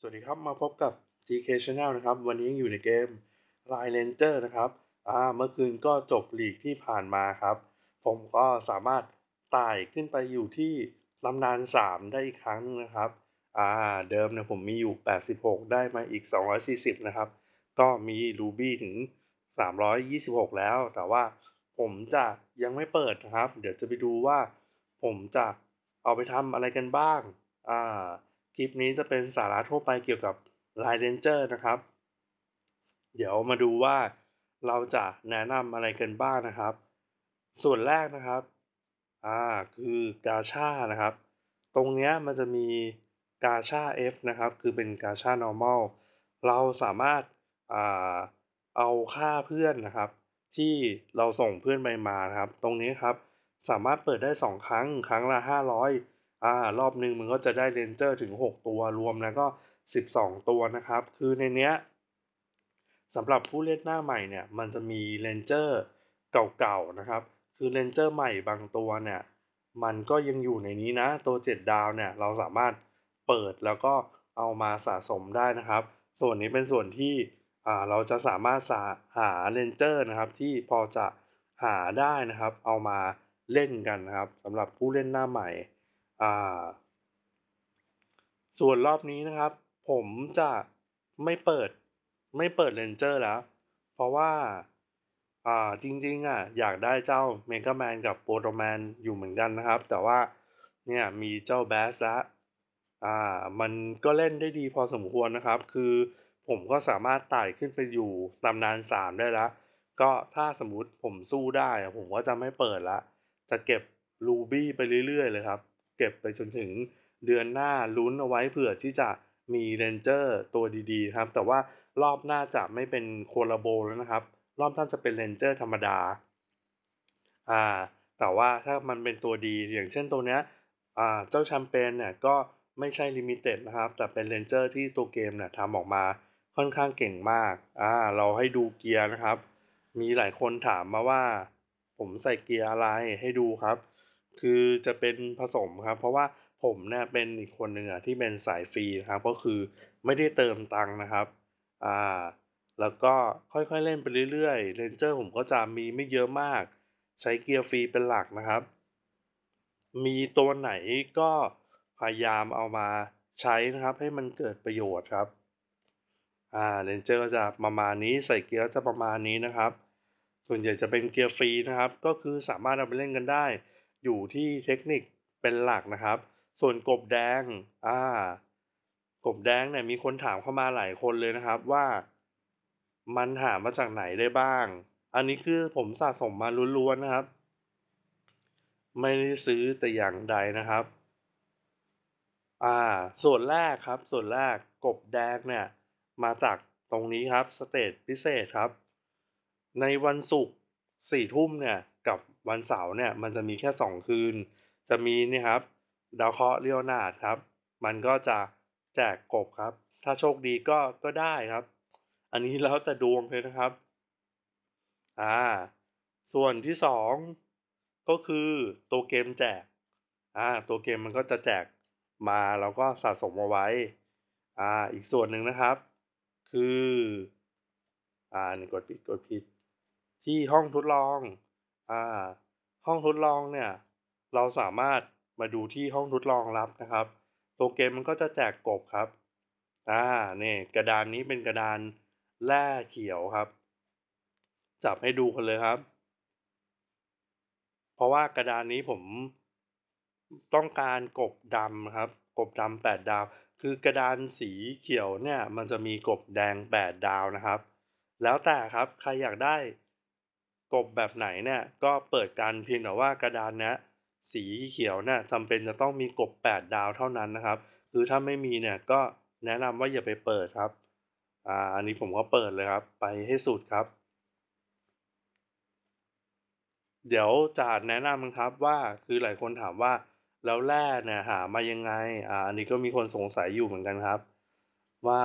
สวัสดีครับ มาพบกับ TK Channel นะครับ วันนี้อยู่ในเกม l i n e Ranger นะครับ อ่า เมื่อคืนก็จบลีกที่ผ่านมาครับ ผมก็สามารถไต่ขึ้นไปอยู่ที่ลำนาน 3 ได้อีกครั้งนึงนะครับอ่าเดิมเนี่ยผมมีอยู่ 86 ได้มาอีก 240 นะครับ ก็มีรูบี้ถึง 326 แล้ว แต่ว่าผมจะยังไม่เปิดนะครับ เดี๋ยวจะไปดูว่าผมจะเอาไปทำอะไรกันบ้างอ่าคลิปนี้จะเป็นสาระทั่วไปเกี่ยวกับ Line Ranger นะครับ เดี๋ยวมาดูว่าเราจะแนะนำอะไรกันบ้างนะครับ ส่วนแรกนะครับอ่าคือกาชานะครับ ตรงเนี้ยมันจะมีกาชา F นะครับ คือเป็นกาชา normal เราสามารถอ่าเอาค่าเพื่อนนะครับ ที่เราส่งเพื่อนไปมานะครับ ตรงนี้ครับสามารถเปิดได้ 2 ครั้ง ครั้งละ500อ่ารอบหนึ่งมึงก็จะได้เลนเจอร์ถึง 6 ตัวรวมแล้วก็ 12 ตัวนะครับ คือในเนี้ยสำหรับผู้เล่นหน้าใหม่เนี่ยมันจะมีเลนเจอร์เก่าๆนะครับ คือเลนเจอร์ใหม่บางตัวเนี่ยมันก็ยังอยู่ในนี้นะ ตัว 7 ดาวเนี่ยเราสามารถเปิดแล้วก็เอามาสะสมได้นะครับ ส่วนนี้เป็นส่วนที่เราจะสามารถาหาเลนเจอร์นะครับที่พอจะหาได้นะครับ เอามาเล่นกันนะครับสำหรับผู้เล่นหน้าใหม่ส่วนรอบนี้นะครับ ผมจะไม่เปิดไม่เปิดเลนเจอร์แล้ว เพราะว่า จริงๆอ่ะอยากได้เจ้าเมกาแมนกับโปรโตแมนอยู่เหมือนกันนะครับ แต่ว่าเนี่ยมีเจ้าแบสละอ่ามันก็เล่นได้ดีพอสมควรนะครับ คือผมก็สามารถไต่ขึ้นไปอยู่ตำนานสามได้ละก็ถ้าสมมติผมสู้ได้ผมก็จะไม่เปิดละจะเก็บลูบี้ไปเรื่อยๆเลยครับเก็บไปจนถึงเดือนหน้าลุ้นเอาไว้เผื่อที่จะมีเรนเจอร์ตัวดีๆ ครับ แต่ว่ารอบหน้าจะไม่เป็นโคลาโบแล้วนะครับ รอบหน้าจะเป็นเรนเจอร์ธรรมดาอ่าแต่ว่าถ้ามันเป็นตัวดีอย่างเช่นตัวเนี้ยอ่าเจ้าแชมเปญเนี่ยก็ไม่ใช่ลิมิเต็ดนะครับ แต่เป็นเรนเจอร์ที่ตัวเกมเนี่ยทำออกมาค่อนข้างเก่งมากอ่าเราให้ดูเกียร์นะครับ มีหลายคนถามมาว่า ผมใส่เกียร์อะไรให้ดูครับคือจะเป็นผสมครับ เพราะว่าผมเนี่ยเป็นอีกคนหนึ่งอ่ะที่เป็นสายฟรีครับ ก็คือไม่ได้เติมตังค์นะครับอ่าแล้วก็ค่อยๆเล่นไป เรื่อย ๆเรนเจอร์ผมก็จะมีไม่เยอะมากใช้เกียร์ฟรีเป็นหลักนะครับ มีตัวไหนก็พยายามเอามาใช้นะครับให้มันเกิดประโยชน์ครับอ่าเรนเจอร์ก็จะประมาณนี้ใส่เกียร์จะประมาณนี้นะครับ ส่วนใหญ่จะเป็นเกียร์ฟรีนะครับก็คือสามารถเอาไปเล่นกันได้อยู่ที่เทคนิคเป็นหลักนะครับ ส่วนกบแดงอ่ากบแดงเนี่ยมีคนถามเข้ามาหลายคนเลยนะครับ ว่ามันหามาจากไหนได้บ้าง อันนี้คือผมสะสมมาล้วนๆนะครับ ไม่ได้ซื้อแต่อย่างใดนะครับ อ่า ส่วนแรกครับ ส่วนแรกกบแดงเนี่ย มาจากตรงนี้ครับสเตจพิเศษครับ ในวันศุกร์สี่ทุ่มเนี่ยวันเสาร์เนี่ยมันจะมีแค่2คืน จะมีนี่ครับดาวเคราะห์เรียวนาดครับ มันก็จะแจกกบครับ ถ้าโชคดีก็ก็ได้ครับ อันนี้แล้วแต่ดวงเลยนะครับ อ่า ส่วนที่2ก็คือตัวเกมแจก อ่า ตัวเกมมันก็จะแจกมา แล้วก็สะสมเอาไว้ อ่า อีกส่วนหนึ่งนะครับ คือ อ่านี่กดผิดกดผิด ที่ห้องทดลองอ่าห้องทดลองเนี่ย เราสามารถมาดูที่ห้องทดลองรับนะครับตัวเกมมันก็จะแจกกบครับอ่าเนี่ยกระดานนี้เป็นกระดานแร่เขียวครับ จับให้ดูกันเลยครับ เพราะว่ากระดานนี้ผมต้องการกบดำครับ กบดำแปดดาวคือกระดานสีเขียวเนี่ยมันจะมีกบแดงแปดดาวนะครับแล้วแต่ครับใครอยากได้กบแบบไหนเนี่ยก็เปิดการเพียงแต่ว่ากระดานนะ สีเขียวเนี่ยจำเป็นจะต้องมีกบ8ดาวเท่านั้นนะครับคือถ้าไม่มีเนี่ย ก็แนะนำว่าอย่าไปเปิดครับอ่าอันนี้ผมก็เปิดเลยครับ ไปให้สุดครับ เดี๋ยวจะแนะนำครับ ว่าคือหลายคนถามว่าแล้วแร่เนี่ยหามายังไงอ่าอันนี้ก็มีคนสงสัยอยู่เหมือนกันครับ ว่า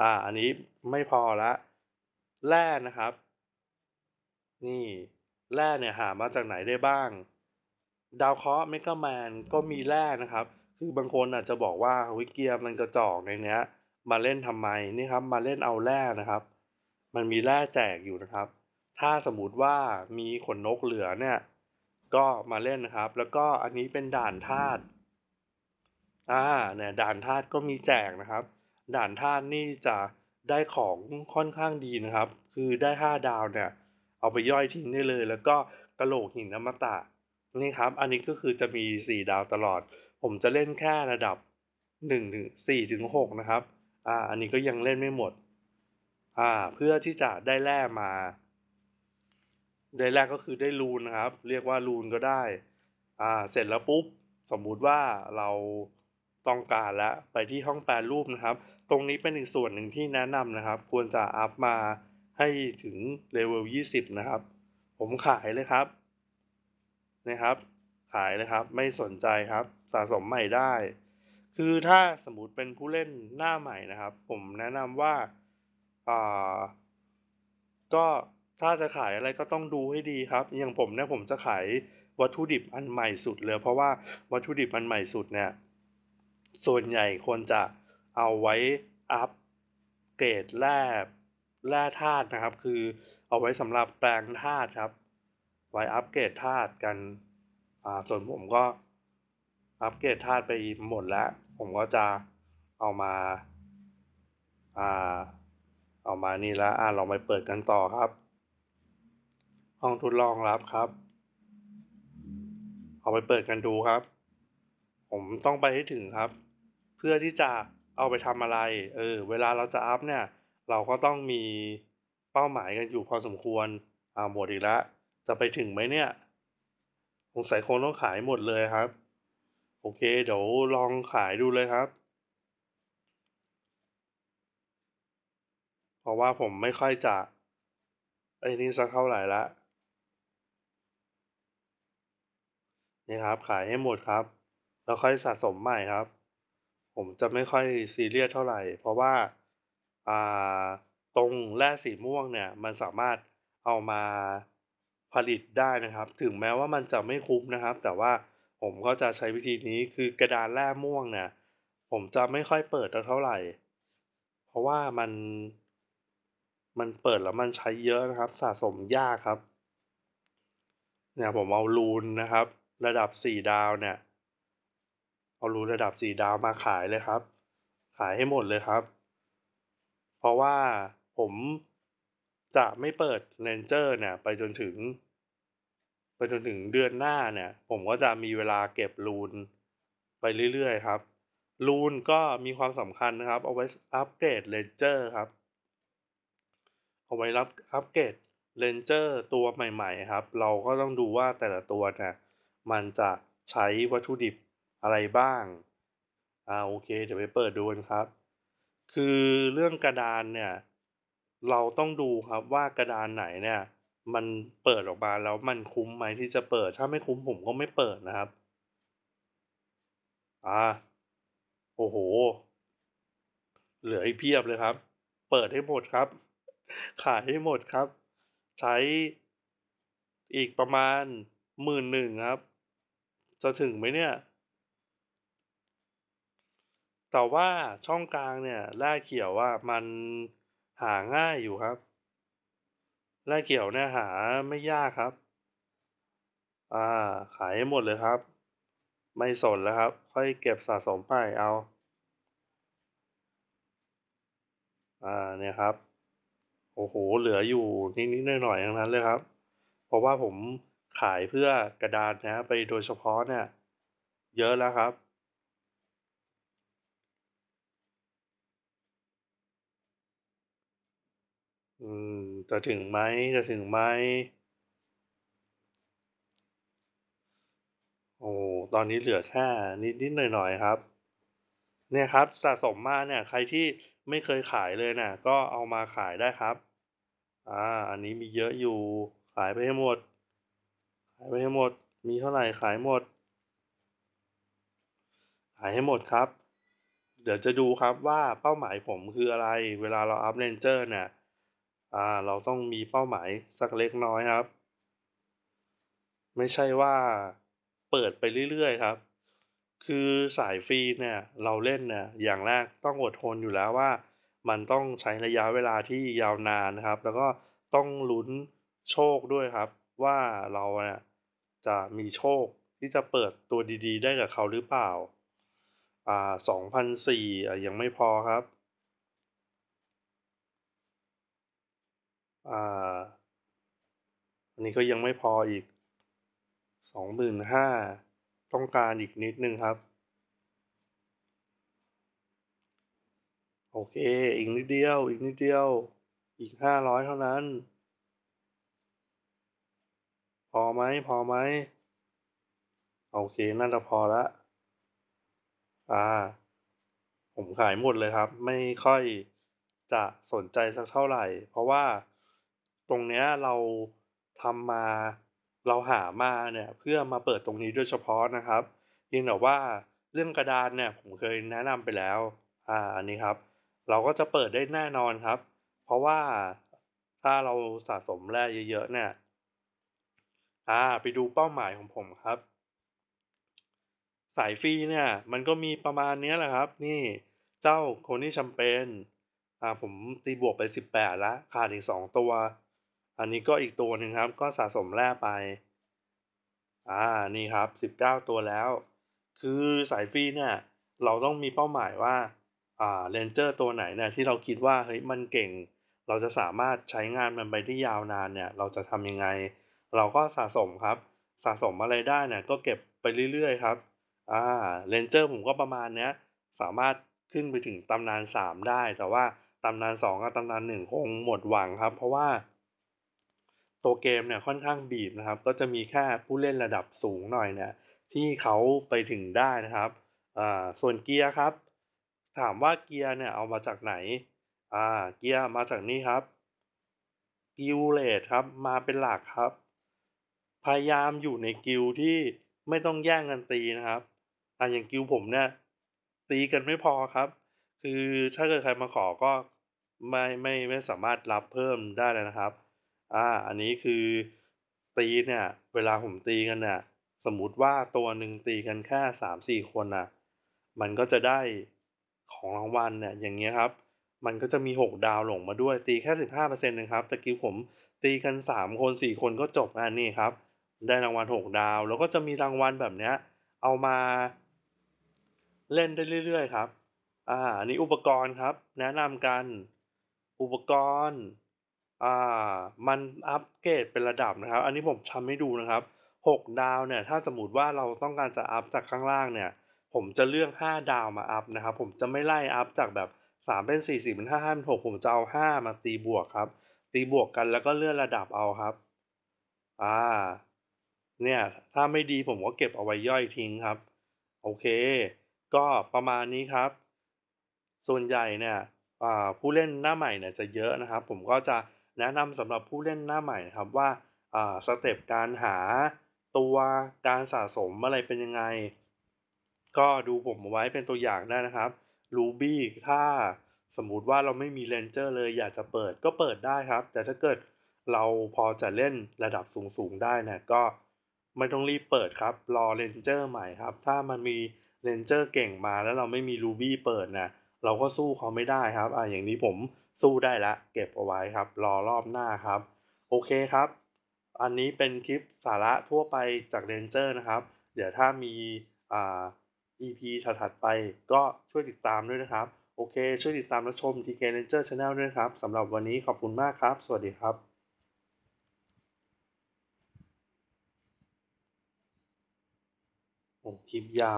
อ่าอันนี้ไม่พอละแร่นะครับนี่แร่เนี่ยหามาจากไหนได้บ้าง ดาวเคราะห์เมกะแมนก็มีแร่นะครับ คือบางคนอาจจะบอกว่าวิเกียมันกระจอกในเนี้ย มาเล่นทำไมนี่ครับมาเล่นเอาแร่นะครับ มันมีแร่แจกอยู่นะครับ ถ้าสมมติว่ามีขนนกเหลือเนี่ย ก็มาเล่นนะครับ แล้วก็อันนี้เป็นด่านธาตุอ่าเนี่ยด่านธาตุก็มีแจกนะครับ ด่านธาตุนี่จะได้ของค่อนข้างดีนะครับ คือได้ 5 ดาวเนี่ยเอาไปย่อยทิ้งได้เลยแล้วก็กระโหลกหินอมตะนี่ครับ อันนี้ก็คือจะมี 4 ดาวตลอด ผมจะเล่นแค่ระดับ1ถึง่ถึงหนะครับอ่าอันนี้ก็ยังเล่นไม่หมด อ่า เพื่อที่จะได้แร่มา ได้แร่ก็คือได้รูนนะครับ เรียกว่ารูนก็ได้อ่า เสร็จแล้วปุ๊บสมมุติว่าเราต้องการแล้วไปที่ห้องแปลรูปนะครับ ตรงนี้เป็นอีกส่วนหนึ่งที่แนะนำนะครับ ควรจะอัพมาให้ถึงเลเวล20 นะครับ ผมขายเลยครับนะครับ ขายเลยครับไม่สนใจครับ สะสมใหม่ได้ คือถ้าสมมติเป็นผู้เล่นหน้าใหม่นะครับ ผมแนะนำว่าอ่า ก็ถ้าจะขายอะไรก็ต้องดูให้ดีครับ อย่างผมเนี่ยผมจะขายวัตถุดิบอันใหม่สุดเลยเพราะว่าวัตถุดิบอันใหม่สุดเนี่ยส่วนใหญ่คนจะเอาไว้อัพเกรดแรบแร่ธาตุนะครับคือเอาไว้สำหรับแปลงธาตุครับ ไว้อัปเกรดธาตุกัน อ่าส่วนผมก็อัปเกรดธาตุไปหมดแล้ว ผมก็จะเอามา อ่า เอามานี่แล้วอ่าลองไปเปิดกันต่อครับ ห้องทดลองรับครับ เอาไปเปิดกันดูครับ ผมต้องไปให้ถึงครับ เพื่อที่จะเอาไปทำอะไร เออ เวลาเราจะอัพเนี่ยเราก็ต้องมีเป้าหมายกันอยู่พอสมควร อ่า หมดอีกแล้ว จะไปถึงไหมเนี่ยสงสัยคงต้องขายหมดเลยครับ โอเคเดี๋ยวลองขายดูเลยครับ เพราะว่าผมไม่ค่อยจะ ไอ้นี่สักเท่าไหร่ละนี่ครับขายให้หมดครับ แล้วค่อยสะสมใหม่ครับ ผมจะไม่ค่อยซีเรียสเท่าไหร่เพราะว่าตรงแร่สีม่วงเนี่ย มันสามารถเอามาผลิตได้นะครับ ถึงแม้ว่ามันจะไม่คุ้มนะครับ แต่ว่าผมก็จะใช้วิธีนี้คือกระดานแร่ม่วงเนี่ยผมจะไม่ค่อยเปิดเท่าไหร่ เพราะว่ามันมันเปิดแล้วมันใช้เยอะนะครับ สะสมยากครับเนี่ยผมเอารูนนะครับ ระดับสี่ดาวเนี่ย เอารูนระดับสี่ดาวมาขายเลยครับ ขายให้หมดเลยครับเพราะว่าผมจะไม่เปิดเลนเจอร์เนี่ยไปจนถึง ไปจนถึงเดือนหน้าเนี่ย ผมก็จะมีเวลาเก็บรูนไปเรื่อยๆครับรูนก็มีความสำคัญนะครับเอาไว้อัปเกรดเลนเจอร์ครับ เอาไว้รับอัปเกรดเลนเจอร์ตัวใหม่ ๆ ครับ เราก็ต้องดูว่าแต่ละตัวเนี่ยมันจะใช้วัตถุดิบอะไรบ้างอ่าโอเค เดี๋ยวไปเปิดดูกันครับคือเรื่องกระดานเนี่ย เราต้องดูครับว่ากระดานไหนเนี่ย มันเปิดออกมาแล้วมันคุ้มไหมที่จะเปิดถ้าไม่คุ้มผมก็ไม่เปิดนะครับ อ่าโอ้โห เหลืออีกเพียบเลยครับ เปิดให้หมดครับ ขายให้หมดครับ ใช้อีกประมาณหมื่นหนึ่งครับจะถึงไหมเนี่ยแต่ว่าช่องกลางเนี่ยแร่เขียวว่ามันหาง่ายอยู่ครับแร่เขียวเนี่ยหาไม่ยากครับ อ่าขายหมดเลยครับ ไม่สนแล้วครับ ค่อยเก็บสะสมไปเอา อ่าเนี่ยครับ โอ้โห เหลืออยู่นิดๆหน่อยๆทั้งนั้นเลยครับเพราะว่าผมขายเพื่อกระดานนะไปโดยเฉพาะเนี่ย เยอะแล้วครับอืมจะถึงไหมจะถึงไหมโอ้ ตอนนี้เหลือแค่นิดนิดหน่อยหน่อยครับ เนี่ยครับสะสมมาเนี่ยใครที่ไม่เคยขายเลยนะ่ะ ก็เอามาขายได้ครับ อ่า อันนี้มีเยอะอยู่ ขายไปให้หมด ขายไปให้หมด มีเท่าไหร่ขายหมด ขายให้หมดครับ เดี๋ยวจะดูครับว่าเป้าหมายผมคืออะไร เวลาเราอัพเลนเจอร์เนี่ยอ่าเราต้องมีเป้าหมายสักเล็กน้อยครับ ไม่ใช่ว่าเปิดไปเรื่อยๆครับ คือสายฟรีเนี่ยเราเล่นเนี่ยอย่างแรกต้องอดทนอยู่แล้วว่า มันต้องใช้ระยะเวลาที่ยาวนานนะครับ แล้วก็ต้องลุ้นโชคด้วยครับว่าเราเนี่ยจะมีโชคที่จะเปิดตัวดีๆ ได้กับเขาหรือเปล่าอ่าสองพันสี่ยังไม่พอครับอันนี้ก็ยังไม่พออีก สองหมื่นห้า ต้องการอีกนิดนึงครับ โอเค อีกนิดเดียว อีกนิดเดียว อีกห้าร้อยเท่านั้น พอไหม พอไหม โอเค น่าจะพอละ อ่า ผมขายหมดเลยครับ ไม่ค่อยจะสนใจสักเท่าไหร่ เพราะว่าตรงเนี้ยเราทำมาเราหามาเนี่ยเพื่อมาเปิดตรงนี้โดยเฉพาะนะครับยิ่งแต่ว่าเรื่องกระดานเนี่ยผมเคยแนะนำไปแล้ว อ่าอันนี้ครับ เราก็จะเปิดได้แน่นอนครับ เพราะว่าถ้าเราสะสมแร่เยอะๆเนี่ยอ่าไปดูเป้าหมายของผมครับ สายฟรีเนี่ยมันก็มีประมาณนี้แหละครับ นี่เจ้าโคนี่แชมเปญอ่าผมตีบวกไป 18ละขาดอีก2ตัวอันนี้ก็อีกตัวหนึ่งครับก็สะสมแร่ไป อ่า นี่ครับ 19 ตัวแล้ว คือสายฟรีเนี่ย เราต้องมีเป้าหมายว่าอ่าเลนเจอร์ ตัวไหนเนี่ย ที่เราคิดว่าเฮ้ยมันเก่ง เราจะสามารถใช้งานมันไปที่ยาวนานเนี่ย เราจะทำยังไง เราก็สะสมครับ สะสมอะไรได้เนี่ย ก็เก็บไปเรื่อยๆ ครับอ่าเลนเจอร์ผมก็ประมาณเนี้ยสามารถขึ้นไปถึงตำนาน 3 ได้ แต่ว่าตำนาน 2กับตำนาน1คงหมดหวังครับ เพราะว่าตัวเกมเนี่ยค่อนข้างบีบนะครับ ก็จะมีแค่ผู้เล่นระดับสูงหน่อยเนี่ยที่เขาไปถึงได้นะครับ อ่าส่วนเกียร์ครับ ถามว่าเกียร์เนี่ยเอามาจากไหนอ่าเกียร์มาจากนี่ครับกิลเลตครับ มาเป็นหลักครับ พยายามอยู่ในกิลที่ไม่ต้องแย่งกันตีนะครับอ่าอย่างกิลผมเนี่ยตีกันไม่พอครับ คือถ้าเกิดใครมาขอก็ไม่ไม่ไม่สามารถรับเพิ่มได้เลยนะครับอ่า อันนี้คือตีเนี่ย เวลาผมตีกันน่ะสมมติว่าตัวหนึ่งตีกันแค่สามสี่คนน่ะ มันก็จะได้ของรางวัลเนี่ย อย่างเงี้ยครับ มันก็จะมีหกดาวหลงมาด้วยตีแค่สิบห้าเปอร์เซ็นต์นะครับตะกี้ผมตีกันสามคนสี่คนก็จบอันนี้ครับ ได้รางวัลหกดาว แล้วก็จะมีรางวัลแบบเนี้ย เอามา เล่นได้เรื่อยๆครับ อ่าอันนี้อุปกรณ์ครับ แนะนำกัน อุปกรณ์อ่ามันอัปเกรดเป็นระดับนะครับ อันนี้ผมทำให้ดูนะครับ6ดาวเนี่ยถ้าสมมติว่าเราต้องการจะอัพจากข้างล่างเนี่ย ผมจะเลือก5ดาวมาอัพนะครับผมจะไม่ไล่อัพจากแบบ3เป็น4 4เป็น5 5เป็น6ผมจะเอา5มาตีบวกครับ ตีบวกกันแล้วก็เลื่อนระดับเอาครับอ่าเนี่ยถ้าไม่ดีผมก็เก็บเอาไว้ย่อยทิ้งครับโอเค ก็ประมาณนี้ครับ ส่วนใหญ่เนี่ยผู้เล่นหน้าใหม่เนี่ยจะเยอะนะครับ ผมก็จะแนะนำสำหรับผู้เล่นหน้าใหม่ครับว่าสเต็ปการหาตัวการสะสมอะไรเป็นยังไง ก็ดูผมไว้เป็นตัวอย่างได้นะครับรูบี้ถ้าสมมติว่าเราไม่มีเลนเจอร์เลยอยากจะเปิดก็เปิดได้ครับ แต่ถ้าเกิดเราพอจะเล่นระดับสูงๆได้นะก็ไม่ต้องรีบเปิดครับรอเลนเจอร์ใหม่ครับ ถ้ามันมีเลนเจอร์เก่งมาแล้วเราไม่มีรูบี้เปิดนะเราก็สู้เขาไม่ได้ครับอ่าอย่างนี้ผมสู้ได้ละเก็บเอาไว้ครับ รอรอบหน้าครับ โอเคครับ อันนี้เป็นคลิปสาระทั่วไปจากเรนเจอร์นะครับ เดี๋ยวถ้ามี อ่า EP ถัดๆไปก็ช่วยติดตามด้วยนะครับ โอเค ช่วยติดตามและชม TK Ranger Channel ด้วยครับสำหรับวันนี้ขอบคุณมากครับ สวัสดีครับโอ้คลิปยาว